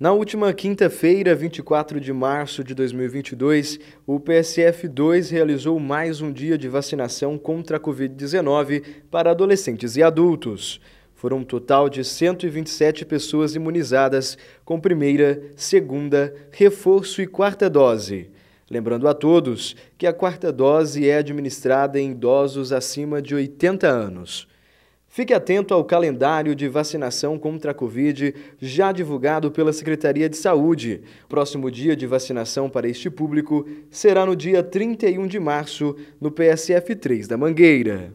Na última quinta-feira, 24 de março de 2022, o PSF 2 realizou mais um dia de vacinação contra a Covid-19 para adolescentes e adultos. Foram um total de 127 pessoas imunizadas com primeira, segunda, reforço e quarta dose. Lembrando a todos que a quarta dose é administrada em idosos acima de 80 anos. Fique atento ao calendário de vacinação contra a Covid já divulgado pela Secretaria de Saúde. Próximo dia de vacinação para este público será no dia 31 de março, no PSF 3 da Mangueira.